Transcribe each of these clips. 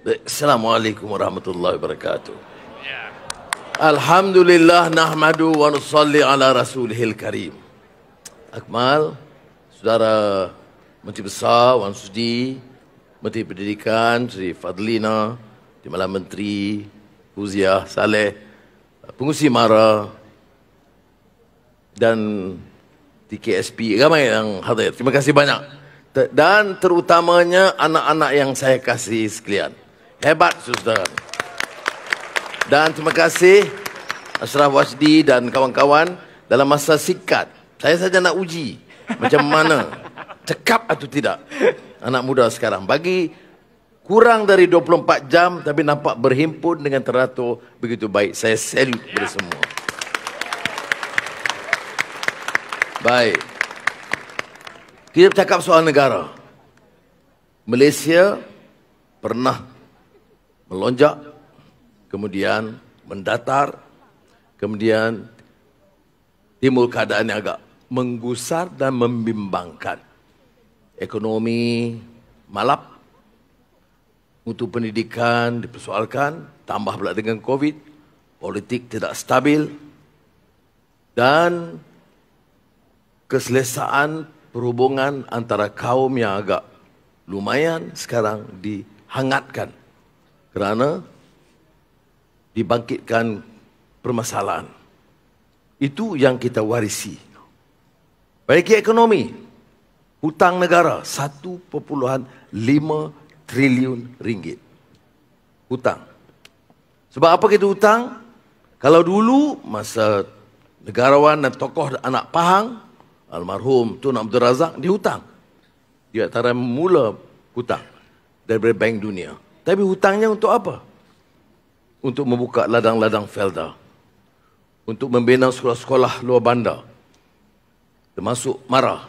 Assalamualaikum warahmatullahi wabarakatuh. Yeah. Alhamdulillah nahmadu wa nusalli ala rasulihil karim. Akmal, saudara Menteri Besar Wan Sudi, Menteri Pendidikan Sri Fadlina, di malam Menteri Huziah Saleh, Pengusi Mara dan di KSP. ramai yang hadir. Terima kasih banyak. Dan terutamanya anak-anak yang saya kasih sekalian. Hebat saudara. Dan terima kasih Ashraf Wasdi dan kawan-kawan dalam masa singkat. Saya saja nak uji macam mana cekap atau tidak anak muda sekarang. Bagi kurang dari 24 jam tapi nampak berhimpun dengan teratur begitu baik. Saya salute kepada yeah. semua. Baik. Kita cakap soal negara. Malaysia pernah melonjak, kemudian mendatar, kemudian timbul keadaan yang agak menggusar dan membimbangkan. Ekonomi malap, mutu pendidikan dipersoalkan, tambah pula dengan COVID, politik tidak stabil, dan keselesaan perhubungan antara kaum yang agak lumayan sekarang dihangatkan kerana dibangkitkan permasalahan. Itu yang kita warisi. Bagi ekonomi, hutang negara 1.5 triliun ringgit. Hutang. Sebab apa kita hutang? Kalau dulu masa negarawan dan tokoh anak Pahang, almarhum Tun Abdul Razak, dihutang. Dia antara mula hutang daripada Bank Dunia. Tapi hutangnya untuk apa? Untuk membuka ladang-ladang felda. Untuk membina sekolah-sekolah luar bandar. Termasuk marah.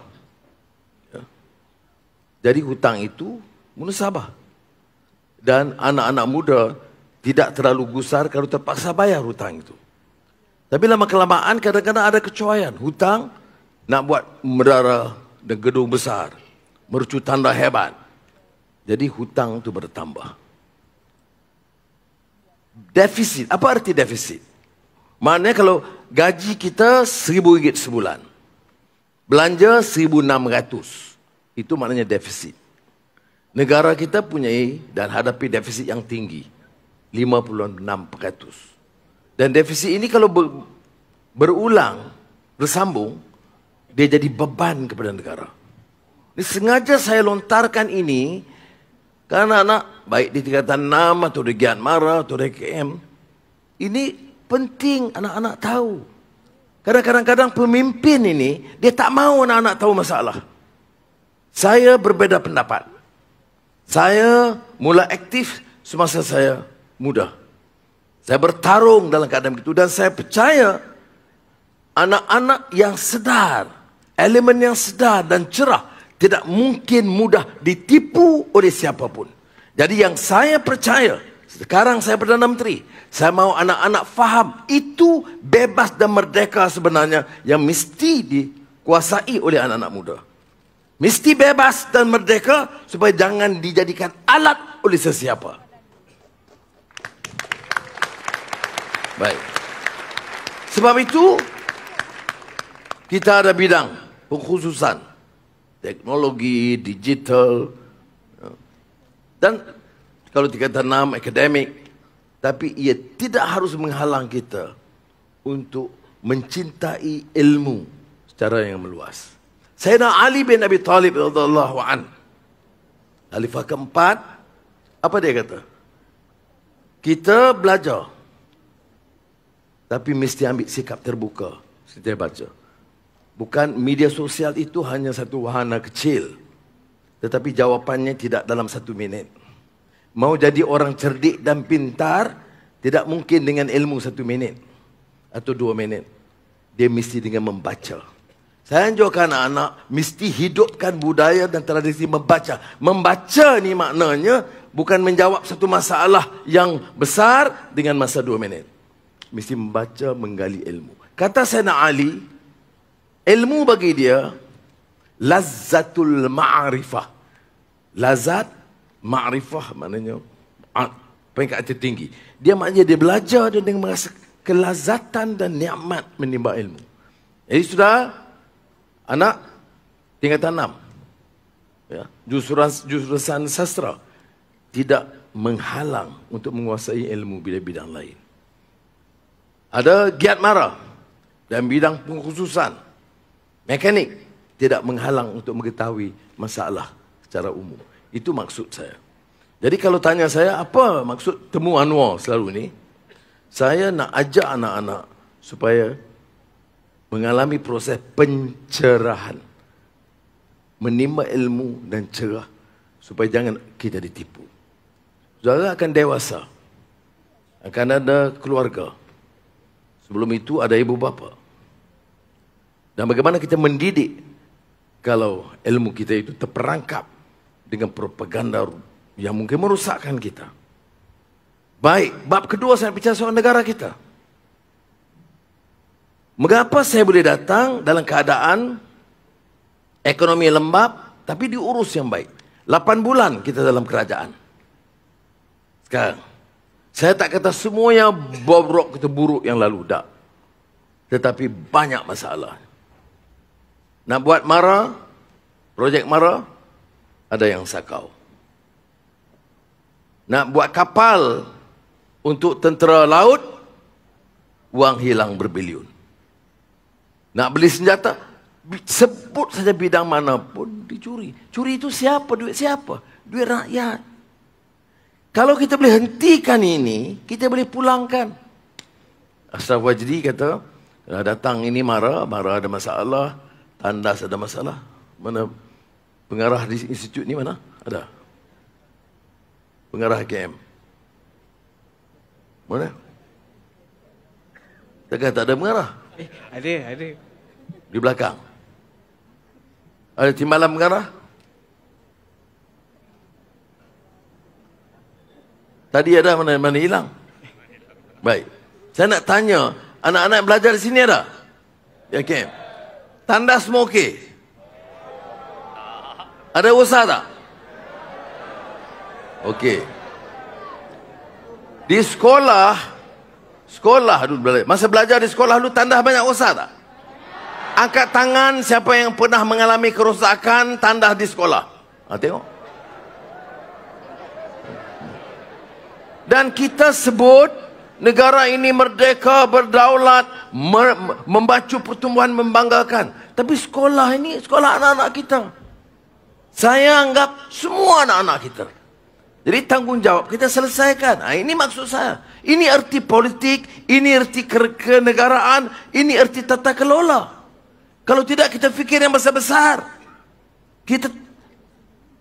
Ya. Jadi hutang itu munasabah. Dan anak-anak muda tidak terlalu gusar kalau terpaksa bayar hutang itu. Tapi lama-kelamaan kadang-kadang ada kecuaian. Hutang nak buat merara dan gedung besar. Mercu tanda hebat. Jadi hutang itu bertambah. Defisit. Apa arti defisit? Maknanya kalau gaji kita rm ringgit sebulan. Belanja RM1,600. Itu maknanya defisit. Negara kita punya dan hadapi defisit yang tinggi. 56%. Dan defisit ini kalau ber, berulang, bersambung, dia jadi beban kepada negara. Ini sengaja saya lontarkan ini Karena anak baik di tingkatan nama atau di Gian Mara atau di KM, ini penting anak-anak tahu. Karena kadang-kadang pemimpin ini, dia tak mau anak-anak tahu masalah. Saya berbeda pendapat. Saya mula aktif semasa saya muda. Saya bertarung dalam keadaan itu dan saya percaya anak-anak yang sedar, elemen yang sedar dan cerah tidak mungkin mudah ditipu oleh siapapun. Jadi yang saya percaya, sekarang saya Perdana Menteri, saya mahu anak-anak faham itu bebas dan merdeka sebenarnya yang mesti dikuasai oleh anak-anak muda. Mesti bebas dan merdeka supaya jangan dijadikan alat oleh sesiapa. Baik. Sebab itu, kita ada bidang pengkhususan teknologi, digital, dan kalau dikatakan enam, akademik. Tapi ia tidak harus menghalang kita untuk mencintai ilmu secara yang meluas. Sayyidina Ali bin Abi Talib radhiyallahu an. Khalifah keempat, apa dia kata? Kita belajar. Tapi mesti ambil sikap terbuka setiap baca. Bukan media sosial itu hanya satu wahana kecil. Tetapi jawapannya tidak dalam satu minit. Mau jadi orang cerdik dan pintar, tidak mungkin dengan ilmu satu minit. Atau dua minit. Dia mesti dengan membaca. Saya anjurkan anak-anak, mesti hidupkan budaya dan tradisi membaca. Membaca ni maknanya, bukan menjawab satu masalah yang besar dengan masa dua minit. Mesti membaca, menggali ilmu. Kata Sena Ali, Ilmu bagi dia lazzatul ma'rifah. Lazat ma'rifah maknanya ah, peringkat tertinggi. Dia maknanya dia belajar dan dia merasa kelazatan dan nikmat menimba ilmu. Jadi sudah anak tingkat enam Ya, jurusan jurusan sastra tidak menghalang untuk menguasai ilmu bidang-bidang lain. Ada giat mara dan bidang pengkhususan. Mekanik tidak menghalang untuk mengetahui masalah secara umum. Itu maksud saya. Jadi kalau tanya saya apa maksud temu Anwar selalu ni? Saya nak ajak anak-anak supaya mengalami proses pencerahan. Menimba ilmu dan cerah supaya jangan kita ditipu. Saudara akan dewasa. Akan ada keluarga. Sebelum itu ada ibu bapa. Dan bagaimana kita mendidik kalau ilmu kita itu terperangkap dengan propaganda yang mungkin merusakkan kita. Baik, bab kedua saya bicara soal negara kita. Mengapa saya boleh datang dalam keadaan ekonomi lembab tapi diurus yang baik? Lapan bulan kita dalam kerajaan. Sekarang, saya tak kata semuanya bobrok kita buruk yang lalu, tak. Tetapi banyak masalah. Nak buat mara, projek mara, ada yang sakau. Nak buat kapal untuk tentera laut, wang hilang berbilion. Nak beli senjata, sebut saja bidang mana pun dicuri. Curi itu siapa? Duit siapa? Duit rakyat. Kalau kita boleh hentikan ini, kita boleh pulangkan. Ashraf Wajdi kata, datang ini marah, marah ada masalah, Tandas ada masalah. Mana pengarah di institut ni mana? Ada. Pengarah KM. Mana? Takkan tak ada pengarah? Eh, ada, ada. Di belakang. Ada timbalan pengarah? Tadi ada mana mana hilang? Baik. Saya nak tanya, anak-anak belajar di sini ada? Ya, KM. Okay. Tanda smoke. Ada usaha tak? Okey. Di sekolah, sekolah dulu belajar. Masa belajar di sekolah lu tanda banyak usaha tak? Angkat tangan siapa yang pernah mengalami kerosakan tanda di sekolah. Ha, tengok. Dan kita sebut negara ini merdeka, berdaulat, mer- membacu pertumbuhan membanggakan. Tapi sekolah ini sekolah anak-anak kita. Saya anggap semua anak-anak kita. Jadi tanggungjawab kita selesaikan. Ha, ini maksud saya. Ini erti politik, ini erti kenegaraan, ini erti tata kelola. Kalau tidak kita fikir yang besar-besar. Kita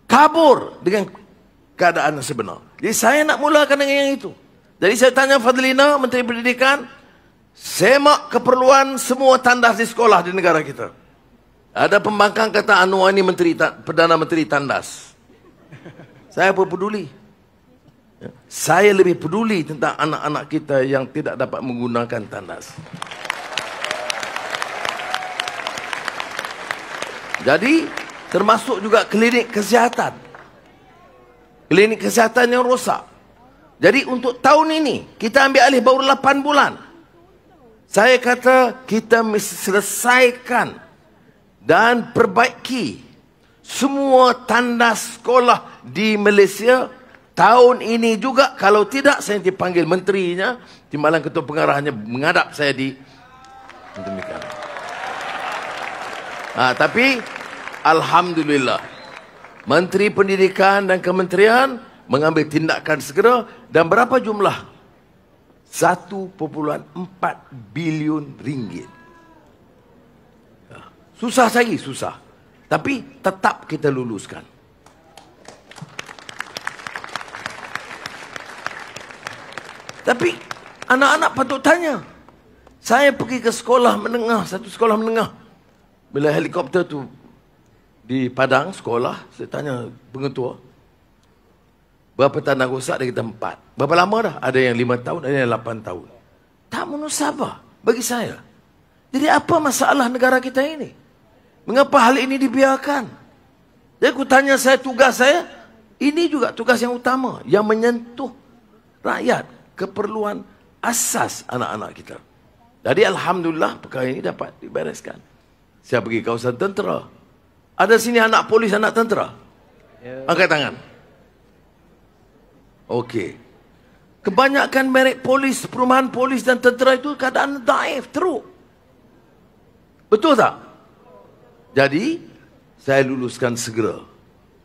kabur dengan keadaan sebenar. Jadi saya nak mulakan dengan yang itu. Jadi saya tanya Fadlina, Menteri Pendidikan, semak keperluan semua tandas di sekolah di negara kita. Ada pembangkang kata Anwar ini Menteri, Perdana Menteri Tandas. Saya apa peduli? Ya. Saya lebih peduli tentang anak-anak kita yang tidak dapat menggunakan tandas. Jadi termasuk juga klinik kesihatan. Klinik kesihatan yang rosak. Jadi untuk tahun ini, kita ambil alih baru 8 bulan. Saya kata kita mesti selesaikan dan perbaiki semua tanda sekolah di Malaysia tahun ini juga. Kalau tidak, saya dipanggil menterinya, Timbalan Ketua Pengarahnya mengadap saya di Menteri ha, tapi, Alhamdulillah, Menteri Pendidikan dan Kementerian mengambil tindakan segera dan berapa jumlah? 1.4 bilion ringgit. Ya. Susah lagi, susah. Tapi tetap kita luluskan. Tapi anak-anak patut tanya. Saya pergi ke sekolah menengah, satu sekolah menengah. Bila helikopter tu di Padang sekolah, saya tanya pengetua, Berapa tanah rosak dia kata empat. Berapa lama dah? Ada yang lima tahun, ada yang lapan tahun. Tak munasabah bagi saya. Jadi apa masalah negara kita ini? Mengapa hal ini dibiarkan? Jadi aku tanya saya tugas saya. Ini juga tugas yang utama. Yang menyentuh rakyat. Keperluan asas anak-anak kita. Jadi Alhamdulillah perkara ini dapat dibereskan. Saya pergi kawasan tentera. Ada sini anak polis, anak tentera? Ya. Angkat tangan. Okey. Kebanyakan merek polis, perumahan polis dan tentera itu keadaan daif, teruk. Betul tak? Jadi, saya luluskan segera.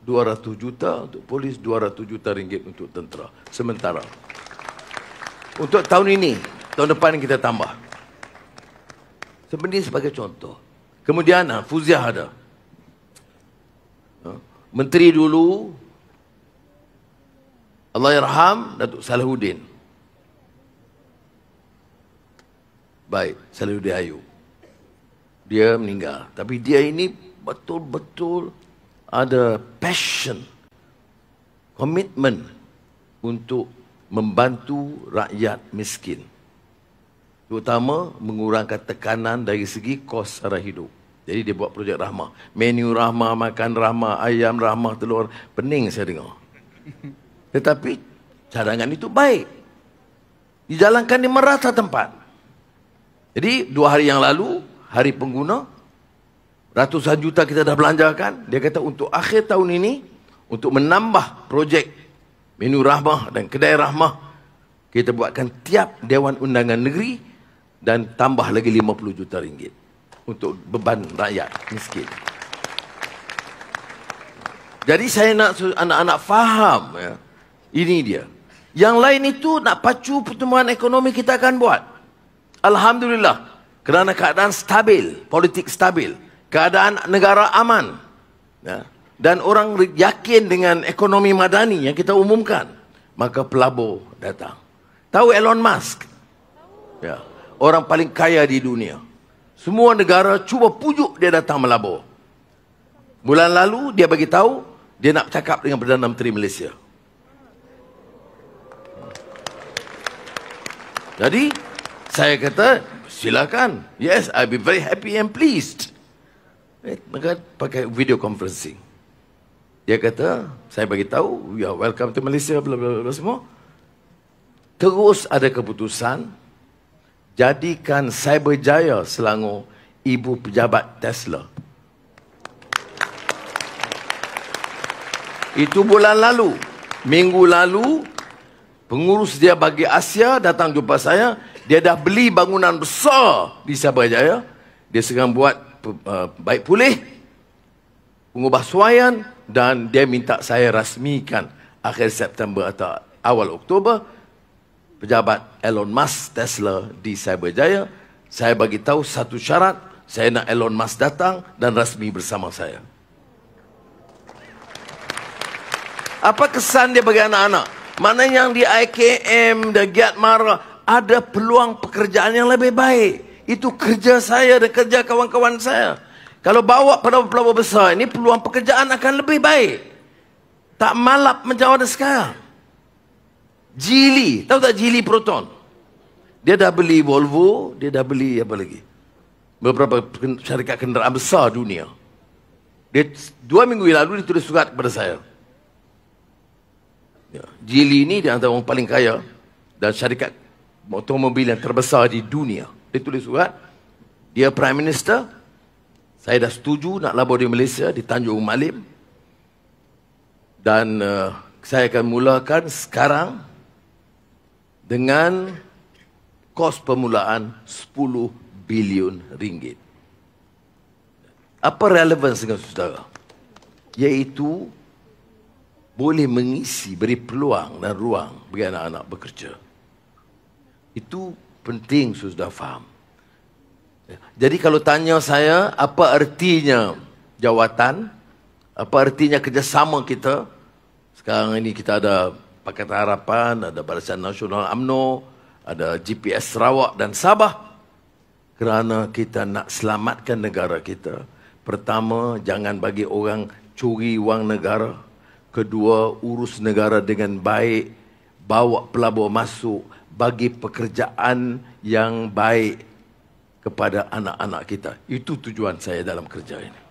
200 juta untuk polis, 200 juta ringgit untuk tentera. Sementara. Untuk tahun ini, tahun depan kita tambah. Sebenarnya sebagai contoh. Kemudian, ah, Fuziah ada. Ah, Menteri dulu, Allah Yarham Datuk Salahuddin. Baik, Salahuddin Ayu. Dia meninggal. Tapi dia ini betul-betul ada passion, komitmen untuk membantu rakyat miskin. Terutama mengurangkan tekanan dari segi kos sara hidup. Jadi dia buat projek rahmah. Menu rahmah, makan rahmah, ayam rahmah, telur. Pening saya dengar. Tetapi cadangan itu baik. Dijalankan di merata tempat. Jadi dua hari yang lalu, hari pengguna, ratusan juta kita dah belanjakan. Dia kata untuk akhir tahun ini, untuk menambah projek menu rahmah dan kedai rahmah, kita buatkan tiap Dewan Undangan Negeri dan tambah lagi 50 juta ringgit untuk beban rakyat miskin. Jadi saya nak anak-anak faham ya. Ini dia. Yang lain itu nak pacu pertumbuhan ekonomi kita akan buat. Alhamdulillah. Kerana keadaan stabil. Politik stabil. Keadaan negara aman. Ya. Dan orang yakin dengan ekonomi madani yang kita umumkan. Maka pelabur datang. Tahu Elon Musk? Ya. Orang paling kaya di dunia. Semua negara cuba pujuk dia datang melabur. Bulan lalu dia bagi tahu dia nak cakap dengan Perdana Menteri Malaysia. Jadi saya kata silakan. Yes, I'll be very happy and pleased. Eh, mereka pakai video conferencing. Dia kata, saya bagi tahu, we are welcome to Malaysia, bla bla bla semua. Terus ada keputusan, jadikan Cyberjaya Selangor ibu pejabat Tesla. Itu bulan lalu. Minggu lalu, Pengurus dia bagi Asia datang jumpa saya. Dia dah beli bangunan besar di Sabah Jaya. Dia sedang buat uh, baik pulih. Pengubahsuaian dan dia minta saya rasmikan akhir September atau awal Oktober pejabat Elon Musk Tesla di Cyberjaya. Saya bagi tahu satu syarat, saya nak Elon Musk datang dan rasmi bersama saya. Apa kesan dia bagi anak-anak? Mana yang di IKM dan giat marah ada peluang pekerjaan yang lebih baik. Itu kerja saya dan kerja kawan-kawan saya. Kalau bawa pelawa-pelawa besar ini peluang pekerjaan akan lebih baik. Tak malap macam ada sekarang. Jili, tahu tak Jili Proton? Dia dah beli Volvo, dia dah beli apa lagi? Beberapa syarikat kenderaan besar dunia. Dia, dua minggu lalu dia tulis surat kepada saya. Ya. Jili ni dia antara orang paling kaya dan syarikat automobil yang terbesar di dunia. Dia tulis surat, dia Prime Minister, saya dah setuju nak labur di Malaysia, di Tanjung Malim. Dan uh, saya akan mulakan sekarang dengan kos permulaan 10 bilion ringgit. Apa relevan dengan saudara? Iaitu boleh mengisi, beri peluang dan ruang bagi anak-anak bekerja. Itu penting sudah faham. Ya. Jadi kalau tanya saya apa artinya jawatan, apa artinya kerjasama kita, sekarang ini kita ada Pakatan Harapan, ada Barisan Nasional AMNO, ada GPS Sarawak dan Sabah. Kerana kita nak selamatkan negara kita. Pertama, jangan bagi orang curi wang negara kedua urus negara dengan baik, bawa pelabur masuk, bagi pekerjaan yang baik kepada anak-anak kita. Itu tujuan saya dalam kerja ini.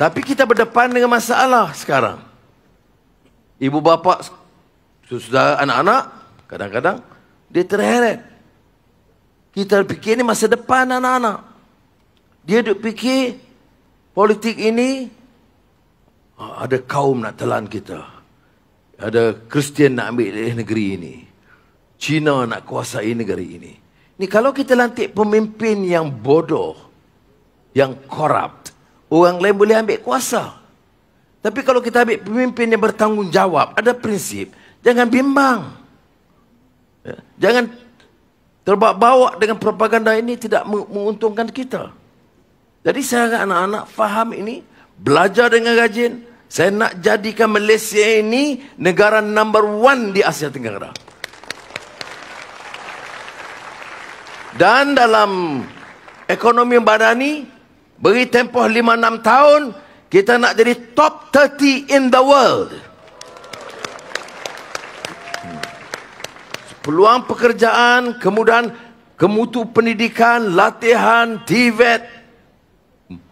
Tapi kita berdepan dengan masalah sekarang. Ibu bapa susah anak-anak kadang-kadang dia terheret. Kita fikir ini masa depan anak-anak. Dia duk fikir Politik ini ah, ada kaum nak telan kita. Ada Kristian nak ambil negeri ini. Cina nak kuasai negeri ini. Ni kalau kita lantik pemimpin yang bodoh, yang korupt, orang lain boleh ambil kuasa. Tapi kalau kita ambil pemimpin yang bertanggungjawab, ada prinsip, jangan bimbang. Ya, jangan terbawa-bawa dengan propaganda ini tidak menguntungkan kita. Jadi saya harap anak-anak faham ini, belajar dengan rajin. Saya nak jadikan Malaysia ini negara number one di Asia Tenggara. Dan dalam ekonomi yang badani, beri tempoh 5-6 tahun, kita nak jadi top 30 in the world. Hmm. Peluang pekerjaan, kemudian kemutu pendidikan, latihan, TVET,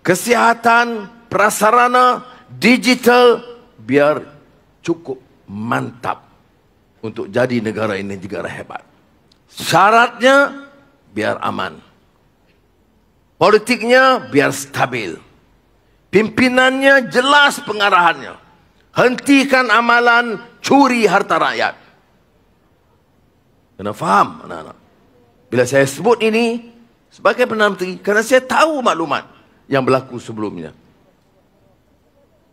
kesihatan, prasarana, digital biar cukup mantap untuk jadi negara ini negara hebat. Syaratnya biar aman. Politiknya biar stabil. Pimpinannya jelas pengarahannya. Hentikan amalan curi harta rakyat. Kena faham anak-anak. Bila saya sebut ini sebagai Perdana Menteri, kerana saya tahu maklumat yang berlaku sebelumnya.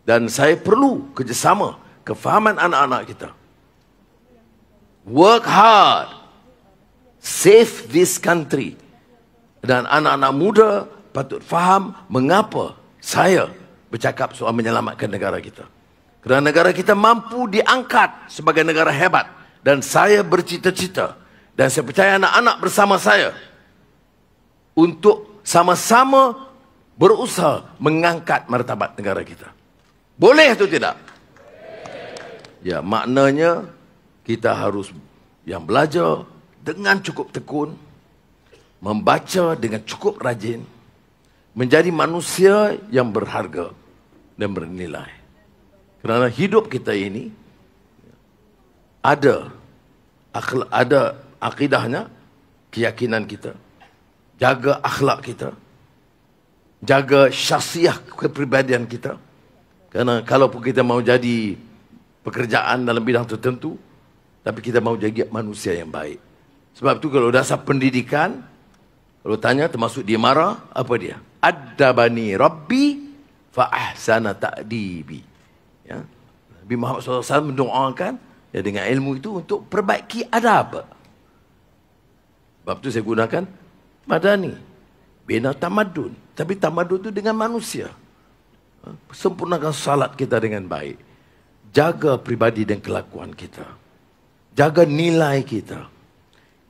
Dan saya perlu kerjasama kefahaman anak-anak kita. Work hard. Save this country. Dan anak-anak muda patut faham mengapa saya bercakap soal menyelamatkan negara kita. Kerana negara kita mampu diangkat sebagai negara hebat. Dan saya bercita-cita. Dan saya percaya anak-anak bersama saya. Untuk sama-sama -sama berusaha mengangkat martabat negara kita. Boleh atau tidak? Ya, maknanya kita harus yang belajar dengan cukup tekun, membaca dengan cukup rajin, menjadi manusia yang berharga dan bernilai. Kerana hidup kita ini ada ada akidahnya, keyakinan kita, jaga akhlak kita, jaga syasiah kepribadian kita. Karena pun kita mau jadi pekerjaan dalam bidang tertentu, tapi kita mau jadi manusia yang baik. Sebab tu kalau dasar pendidikan, kalau tanya termasuk dia marah, apa dia? Adabani Rabbi fa'ahsana ta'dibi. Ya. Nabi Muhammad SAW mendoakan ya, dengan ilmu itu untuk perbaiki adab. Sebab tu saya gunakan madani. Bina tamadun. Tapi tamaduk itu dengan manusia. Ha? Sempurnakan salat kita dengan baik. Jaga pribadi dan kelakuan kita. Jaga nilai kita.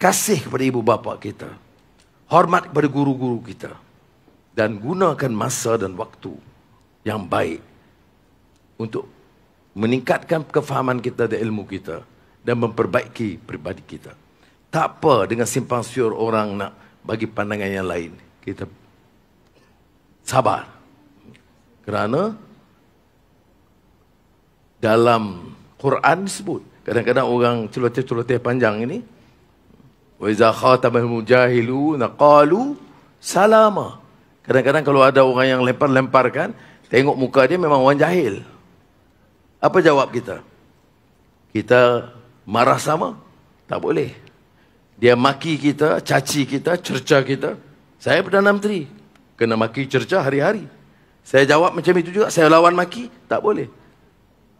Kasih kepada ibu bapa kita. Hormat kepada guru-guru kita. Dan gunakan masa dan waktu yang baik untuk meningkatkan kefahaman kita dan ilmu kita dan memperbaiki pribadi kita. Tak apa dengan simpang siur orang nak bagi pandangan yang lain. Kita sabar. Kerana dalam Quran disebut, kadang-kadang orang celoteh-celoteh panjang ini, wa iza khatamah mujahilu naqalu salama. Kadang-kadang kalau ada orang yang lempar-lemparkan, tengok muka dia memang orang jahil. Apa jawab kita? Kita marah sama? Tak boleh. Dia maki kita, caci kita, cerca kita. Saya Perdana Menteri, kena maki cerca hari-hari. Saya jawab macam itu juga, saya lawan maki, tak boleh.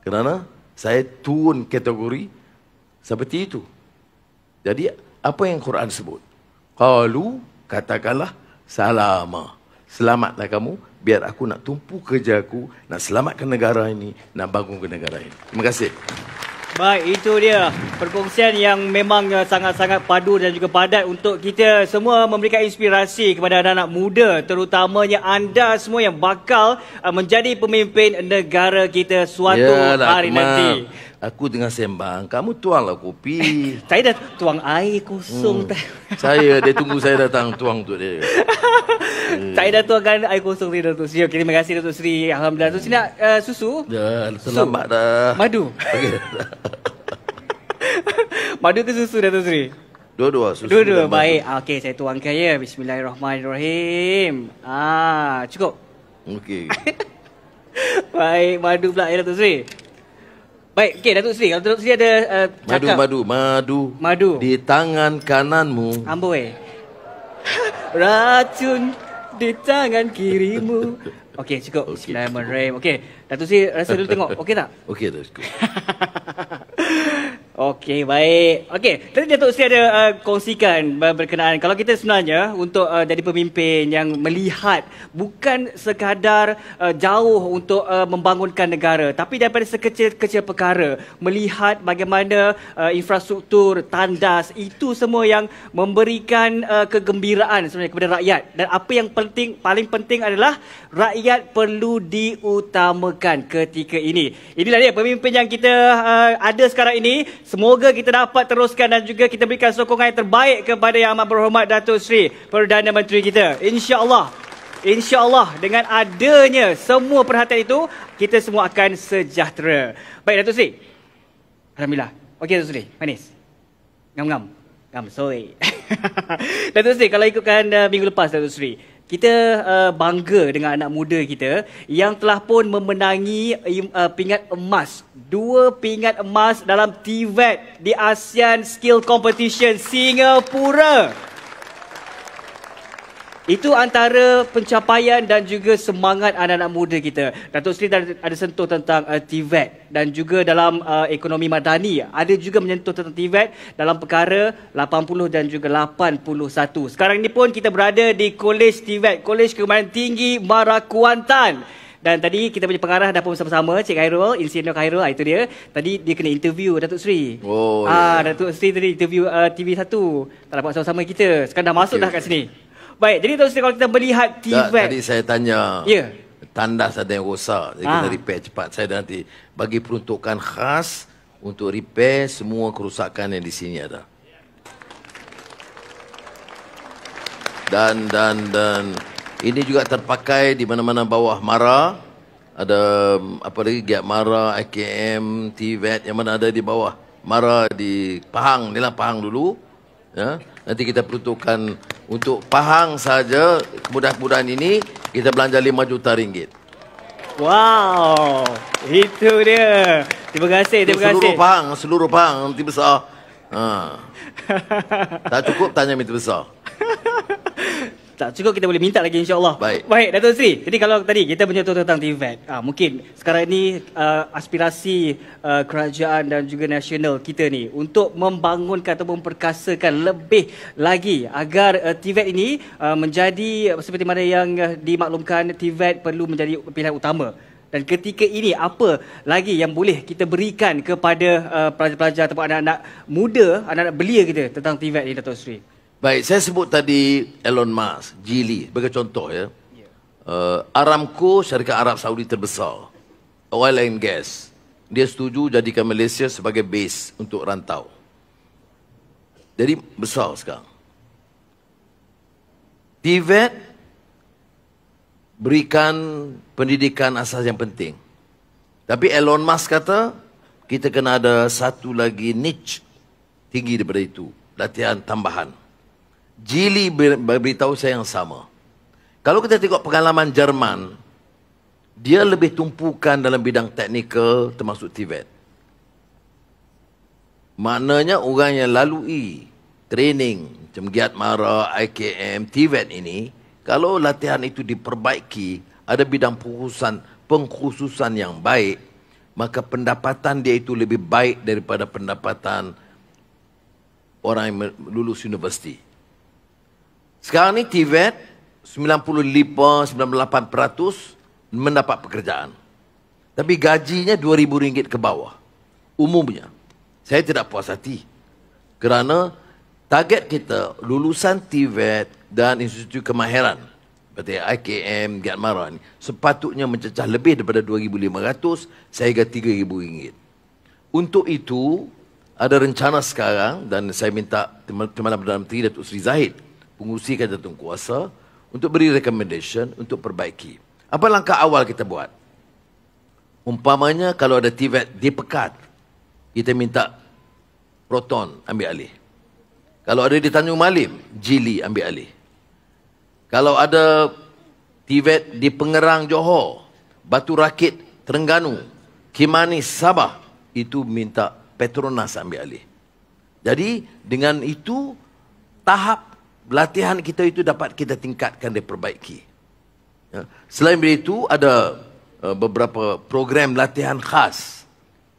Kerana saya turun kategori seperti itu. Jadi apa yang Quran sebut? Qalu katakanlah salama. Selamatlah kamu biar aku nak tumpu kerja aku, nak selamatkan negara ini, nak bangun negara ini. Terima kasih. Baik, itu dia perkongsian yang memang uh, sangat-sangat padu dan juga padat untuk kita semua memberikan inspirasi kepada anak-anak muda terutamanya anda semua yang bakal uh, menjadi pemimpin negara kita suatu Yalah, hari nanti. Aku tengah sembang, kamu tuanglah kopi. saya dah tuang air kosong hmm. saya dia tunggu saya datang tuang tu dia. saya dah tuangkan air kosong tadi Dato' Sri. terima kasih Dato' Sri. Alhamdulillah. Dato' Sri uh, susu? Dah, terlambat so, dah. Madu? madu ke susu Dato' Sri? Dua-dua susu. Dua-dua, baik. Ah, Okey, saya tuangkan ya. Bismillahirrahmanirrahim. Ah, cukup? Okey. baik, madu pula ya Dato' Sri. Baik, okey Datuk Seri. Kalau Datuk Seri ada uh, cakap. Madu, madu, madu. Di tangan kananmu. Ambo eh. Racun di tangan kirimu. Okey, cukup. Okay, Bismillahirrahmanirrahim. Okey, Datuk Seri rasa dulu tengok. Okey tak? Okey, Datuk Seri. Okey, baik. Okey, tadi Datuk Seri ada uh, kongsikan berkenaan kalau kita sebenarnya untuk uh, jadi pemimpin yang melihat bukan sekadar uh, jauh untuk uh, membangunkan negara, tapi daripada sekecil-kecil perkara, melihat bagaimana uh, infrastruktur, tandas, itu semua yang memberikan uh, kegembiraan sebenarnya kepada rakyat. Dan apa yang penting, paling penting adalah rakyat perlu diutamakan ketika ini. Inilah dia pemimpin yang kita uh, ada sekarang ini. Semoga kita dapat teruskan dan juga kita berikan sokongan yang terbaik kepada Yang Amat Berhormat Datuk Seri Perdana Menteri kita. InsyaAllah. InsyaAllah dengan adanya semua perhatian itu, kita semua akan sejahtera. Baik Datuk Seri. Alhamdulillah. Okey Datuk Seri. Manis. Ngam-ngam. Ngam, sorry. Datuk Seri, kalau ikutkan uh, minggu lepas Datuk Seri, kita uh, bangga dengan anak muda kita yang telah pun memenangi uh, pingat emas dua pingat emas dalam TVET e di ASEAN Skill Competition Singapura. Itu antara pencapaian dan juga semangat anak-anak muda kita. Datuk Seri ada sentuh tentang uh, TVET e dan juga dalam uh, ekonomi madani ada juga menyentuh tentang TVET e dalam perkara 80 dan juga 81. Sekarang ini pun kita berada di Kolej TVET, Kolej Kemahiran Tinggi Mara Kuantan. Dan tadi kita punya pengarah dah pun bersama-sama Cik Khairul, Insinyur Khairul, ah, itu dia. Tadi dia kena interview Datuk Sri. Oh. Ah, yeah. Datuk Sri tadi interview uh, ah, TV1. Tak dapat sama-sama kita. Sekarang dah masuk okay. dah kat sini. Baik, jadi Datuk Sri kalau kita melihat TV. Tadi saya tanya. Ya. Yeah. Tandas ada yang rosak. Jadi ah. kena repair cepat. Saya nanti bagi peruntukan khas untuk repair semua kerusakan yang di sini ada. Dan dan dan ini juga terpakai di mana-mana bawah Mara. Ada um, apa lagi? Giat Mara, IKM, TVET yang mana ada di bawah Mara di Pahang. lah Pahang dulu. Ya. Nanti kita peruntukkan untuk Pahang saja mudah-mudahan ini kita belanja 5 juta ringgit. Wow, itu dia. Terima kasih, terima kasih. Seluruh Pahang, seluruh Pahang nanti besar. Ha. tak cukup tanya minta besar. tak cukup kita boleh minta lagi insyaallah. Baik. Baik Datuk Sri. Jadi kalau tadi kita menyentuh tentang TVET, ah mungkin sekarang ini uh, aspirasi uh, kerajaan dan juga nasional kita ni untuk membangunkan atau memperkasakan lebih lagi agar uh, TVET ini uh, menjadi seperti mana yang uh, dimaklumkan TVET perlu menjadi pilihan utama. Dan ketika ini apa lagi yang boleh kita berikan kepada uh, pelajar-pelajar ataupun anak-anak muda, anak-anak belia kita tentang TVET ini Datuk Sri? Baik, saya sebut tadi Elon Musk, Jili, sebagai contoh ya. Uh, Aramco, syarikat Arab Saudi terbesar. Oil and gas. Dia setuju jadikan Malaysia sebagai base untuk rantau. Jadi besar sekarang. TVET berikan pendidikan asas yang penting. Tapi Elon Musk kata, kita kena ada satu lagi niche tinggi daripada itu. Latihan Tambahan. Jili beritahu saya yang sama. Kalau kita tengok pengalaman Jerman, dia lebih tumpukan dalam bidang teknikal termasuk Tibet. E Maknanya orang yang lalui training macam Giat Mara, IKM, Tibet ini, kalau latihan itu diperbaiki, ada bidang pengkhususan, pengkhususan yang baik, maka pendapatan dia itu lebih baik daripada pendapatan orang yang lulus universiti. Sekarang ni TVET 95-98% mendapat pekerjaan. Tapi gajinya rm ringgit ke bawah. Umumnya. Saya tidak puas hati. Kerana target kita lulusan TVET dan Institut Kemahiran. Seperti IKM, Giat Mara ni. Sepatutnya mencecah lebih daripada RM2,500. Saya ingat rm ringgit. Untuk itu, ada rencana sekarang dan saya minta teman Perdana Menteri Datuk Seri Zahid pengurusi kata Tuan Kuasa untuk beri recommendation untuk perbaiki. Apa langkah awal kita buat? Umpamanya kalau ada TVET di Pekat, kita minta Proton ambil alih. Kalau ada di Tanjung Malim, Jili ambil alih. Kalau ada TVET di Pengerang Johor, Batu Rakit, Terengganu, Kimani, Sabah, itu minta Petronas ambil alih. Jadi dengan itu, tahap latihan kita itu dapat kita tingkatkan dan perbaiki. Ya. Selain itu ada uh, beberapa program latihan khas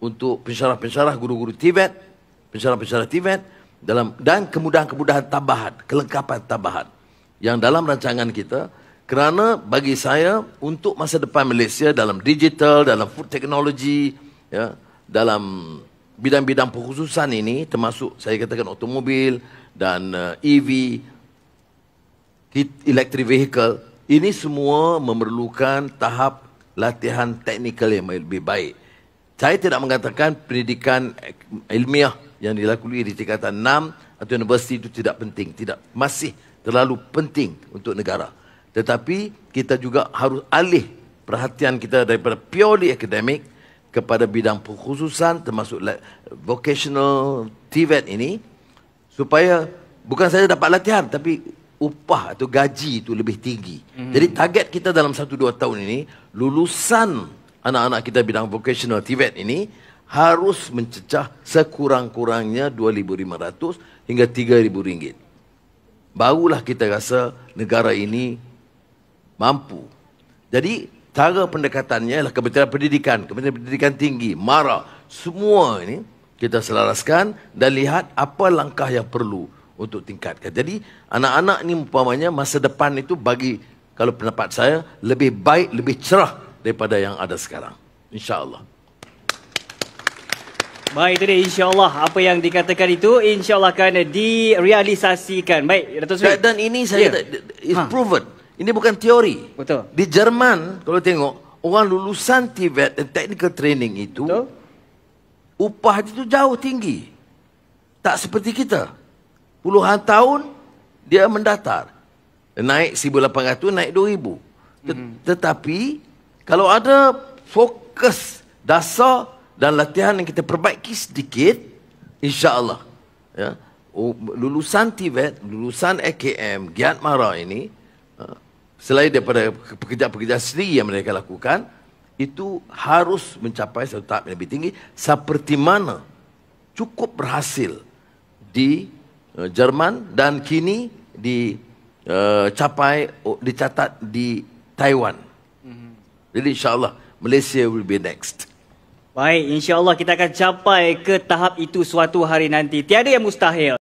untuk pensyarah-pensyarah guru-guru Tibet, pensyarah-pensyarah Tibet dalam dan kemudahan-kemudahan tambahan, kelengkapan tambahan yang dalam rancangan kita kerana bagi saya untuk masa depan Malaysia dalam digital, dalam food technology, ya, dalam bidang-bidang perkhususan ini termasuk saya katakan automobil dan uh, eh, EV electric vehicle ini semua memerlukan tahap latihan teknikal yang lebih baik. Saya tidak mengatakan pendidikan ilmiah yang dilakui di tingkatan enam atau universiti itu tidak penting, tidak masih terlalu penting untuk negara. Tetapi kita juga harus alih perhatian kita daripada purely academic kepada bidang perkhususan termasuk vocational TVET e ini supaya bukan saja dapat latihan tapi upah atau gaji itu lebih tinggi. Mm-hmm. Jadi target kita dalam satu dua tahun ini lulusan anak-anak kita bidang vocational TVET ini harus mencecah sekurang-kurangnya 2500 hingga 3000 ringgit. Barulah kita rasa negara ini mampu. Jadi cara pendekatannya ialah Kementerian Pendidikan, Kementerian Pendidikan Tinggi, MARA, semua ini kita selaraskan dan lihat apa langkah yang perlu untuk tingkatkan. Jadi anak-anak ni umpamanya masa depan itu bagi kalau pendapat saya lebih baik, lebih cerah daripada yang ada sekarang. Insya-Allah. Baik tadi insya-Allah apa yang dikatakan itu insya-Allah akan direalisasikan. Baik, Dato' Sri. Dan ini saya yeah. tak, is ha. proven. Ini bukan teori. Betul. Di Jerman kalau tengok orang lulusan TVET dan eh, technical training itu Betul. upah itu jauh tinggi. Tak seperti kita puluhan tahun dia mendatar. Naik 1800 naik 2000. Tet- mm-hmm. Tetapi kalau ada fokus dasar dan latihan yang kita perbaiki sedikit insyaallah ya oh, lulusan Tibet, e lulusan AKM, Giat Mara ini eh, selain daripada pekerja-pekerja seni yang mereka lakukan itu harus mencapai satu tahap yang lebih tinggi seperti mana cukup berhasil di Eh, Jerman dan kini dicapai eh, oh, dicatat di Taiwan. Mhm. Jadi insyaallah Malaysia will be next. Baik, insyaAllah kita akan capai ke tahap itu suatu hari nanti. Tiada yang mustahil.